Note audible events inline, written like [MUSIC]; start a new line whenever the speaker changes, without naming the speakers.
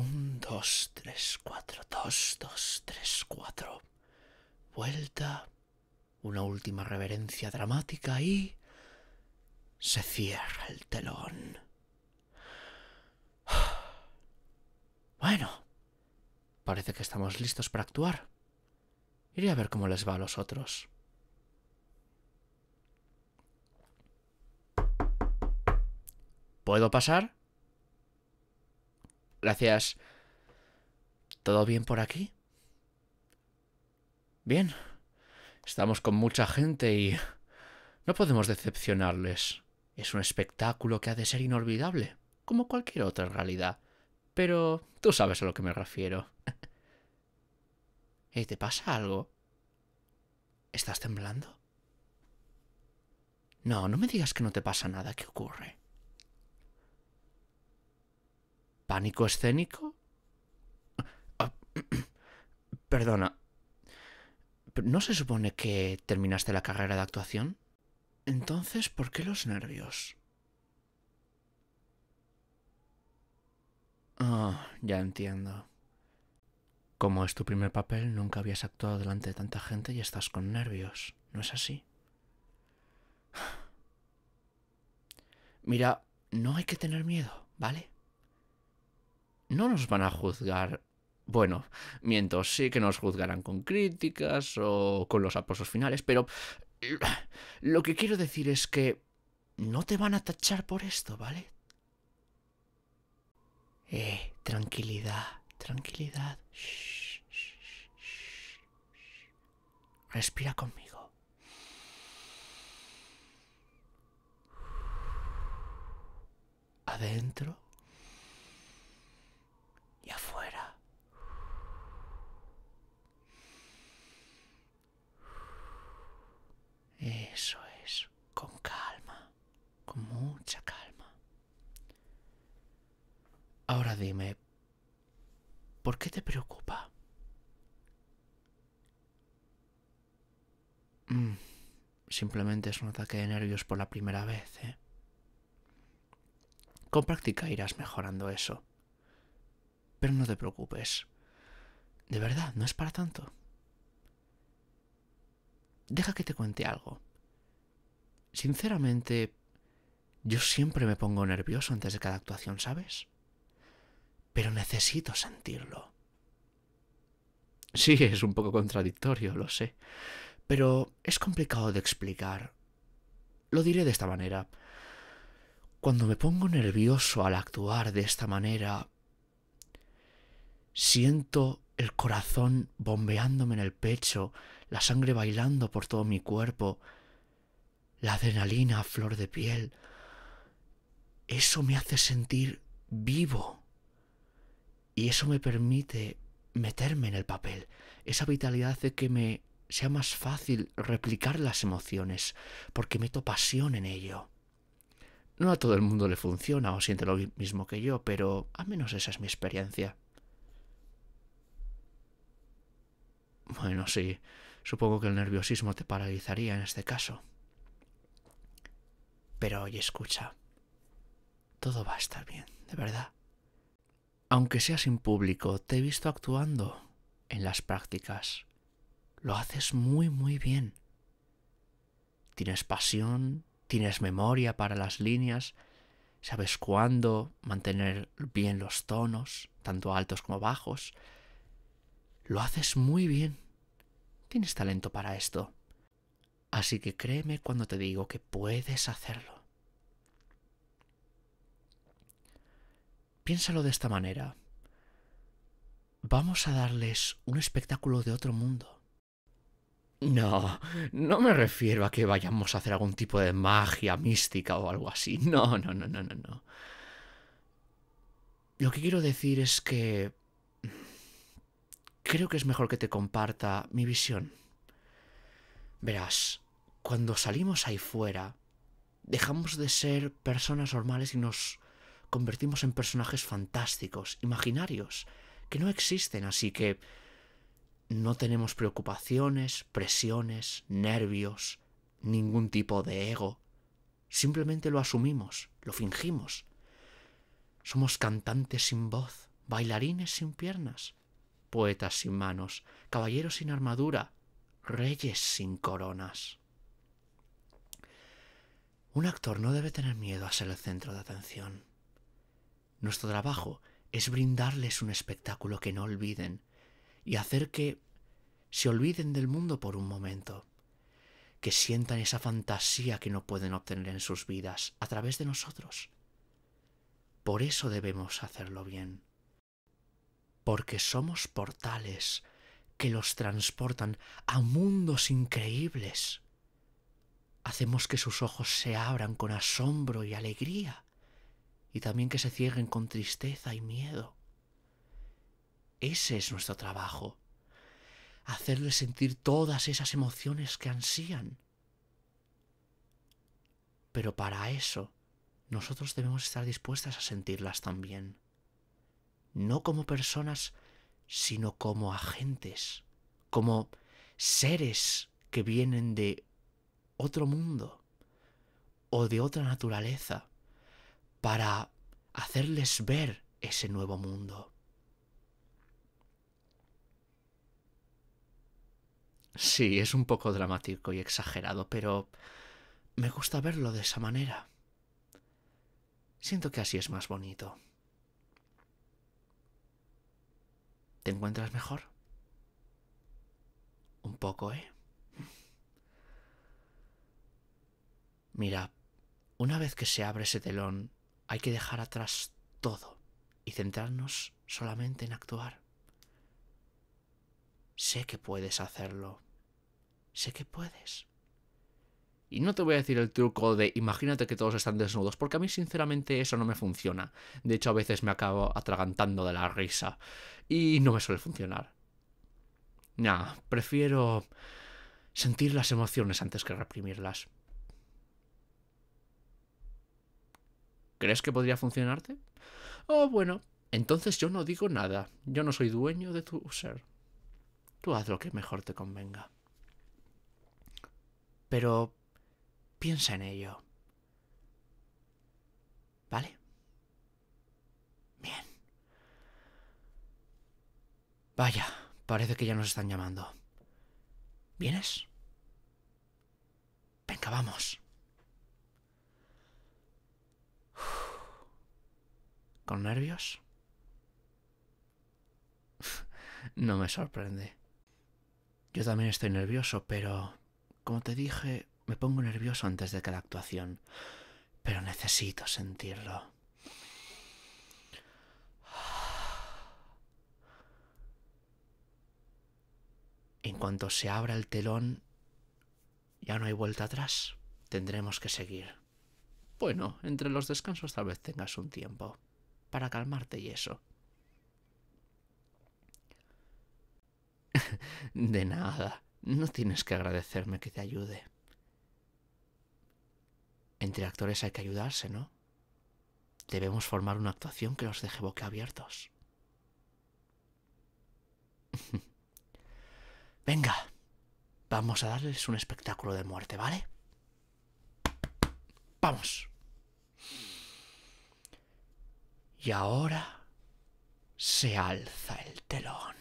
Un, dos, tres, cuatro, dos, dos, tres, cuatro. Vuelta, una última reverencia dramática y se cierra el telón. [SIGHS] Bueno, parece que estamos listos para actuar. Iré a ver cómo les va a los otros. ¿Puedo pasar? Gracias. ¿Todo bien por aquí? Bien. Estamos con mucha gente y... No podemos decepcionarles. Es un espectáculo que ha de ser inolvidable, como cualquier otra realidad. Pero tú sabes a lo que me refiero. [LAUGHS] ¿Y ¿Te pasa algo? ¿Estás temblando? No, no me digas que no te pasa nada. ¿Qué ocurre? pánico escénico? Ah, [CLEARS THROAT] perdona. ¿No se supone que terminaste la carrera de actuación? Entonces, ¿por qué los nervios? Ah, ya entiendo. Como es tu primer papel, nunca habías actuado delante de tanta gente y estás con nervios, ¿no es así? [SIGHS] Mira, no hay que tener miedo, ¿vale? no nos van a juzgar. Bueno, miento, sí que nos juzgarán con críticas o con los aposos finales, pero lo que quiero decir es que no te van a tachar por esto, ¿vale? Eh, tranquilidad, tranquilidad. Respira conmigo. Adentro. con calma, con mucha calma. Ahora dime, ¿por qué te preocupa? Mm, simplemente es un ataque de nervios por la primera vez, ¿eh? Con práctica irás mejorando eso. Pero no te preocupes. De verdad, no es para tanto. Deja que te cuente algo. Sinceramente, yo siempre me pongo nervioso antes de cada actuación, ¿sabes? Pero necesito sentirlo. Sí, es un poco contradictorio, lo sé. Pero es complicado de explicar. Lo diré de esta manera. Cuando me pongo nervioso al actuar de esta manera, siento el corazón bombeándome en el pecho, la sangre bailando por todo mi cuerpo, la adrenalina a flor de piel. Eso me hace sentir vivo. Y eso me permite meterme en el papel. Esa vitalidad hace que me sea más fácil replicar las emociones, porque meto pasión en ello. No a todo el mundo le funciona o siente lo mismo que yo, pero al menos esa es mi experiencia. Bueno, sí, supongo que el nerviosismo te paralizaría en este caso. Pero oye, escucha, todo va a estar bien, de verdad. Aunque seas en público, te he visto actuando en las prácticas. Lo haces muy, muy bien. Tienes pasión, tienes memoria para las líneas, sabes cuándo mantener bien los tonos, tanto altos como bajos. Lo haces muy bien. Tienes talento para esto. Así que créeme cuando te digo que puedes hacerlo. Piénsalo de esta manera. Vamos a darles un espectáculo de otro mundo. No, no me refiero a que vayamos a hacer algún tipo de magia mística o algo así. No, no, no, no, no, no. Lo que quiero decir es que creo que es mejor que te comparta mi visión. Verás, cuando salimos ahí fuera, dejamos de ser personas normales y nos convertimos en personajes fantásticos, imaginarios, que no existen, así que no tenemos preocupaciones, presiones, nervios, ningún tipo de ego. Simplemente lo asumimos, lo fingimos. Somos cantantes sin voz, bailarines sin piernas, poetas sin manos, caballeros sin armadura, reyes sin coronas. Un actor no debe tener miedo a ser el centro de atención. Nuestro trabajo es brindarles un espectáculo que no olviden y hacer que se olviden del mundo por un momento, que sientan esa fantasía que no pueden obtener en sus vidas a través de nosotros. Por eso debemos hacerlo bien, porque somos portales que los transportan a mundos increíbles hacemos que sus ojos se abran con asombro y alegría, y también que se cieguen con tristeza y miedo. Ese es nuestro trabajo, hacerles sentir todas esas emociones que ansían. Pero para eso, nosotros debemos estar dispuestas a sentirlas también, no como personas, sino como agentes, como seres que vienen de otro mundo o de otra naturaleza para hacerles ver ese nuevo mundo. Sí, es un poco dramático y exagerado, pero me gusta verlo de esa manera. Siento que así es más bonito. ¿Te encuentras mejor? Un poco, ¿eh? Mira, una vez que se abre ese telón, hay que dejar atrás todo y centrarnos solamente en actuar. Sé que puedes hacerlo. Sé que puedes. Y no te voy a decir el truco de imagínate que todos están desnudos, porque a mí sinceramente eso no me funciona. De hecho, a veces me acabo atragantando de la risa. Y no me suele funcionar. Nah, prefiero sentir las emociones antes que reprimirlas. ¿Crees que podría funcionarte? Oh, bueno, entonces yo no digo nada. Yo no soy dueño de tu ser. Tú haz lo que mejor te convenga. Pero piensa en ello. ¿Vale? Bien. Vaya, parece que ya nos están llamando. ¿Vienes? Venga, vamos. ¿Con nervios? [LAUGHS] no me sorprende. Yo también estoy nervioso, pero, como te dije, me pongo nervioso antes de cada actuación. Pero necesito sentirlo. [SIGHS] En cuanto se abra el telón, ya no hay vuelta atrás. Tendremos que seguir. Bueno, entre los descansos tal vez tengas un tiempo para calmarte y eso. [LAUGHS] de nada, no tienes que agradecerme que te ayude. Entre actores hay que ayudarse, ¿no? Debemos formar una actuación que los deje boquiabiertos. [LAUGHS] Venga, vamos a darles un espectáculo de muerte, ¿vale? ¡Vamos! Y ahora se alza el telón.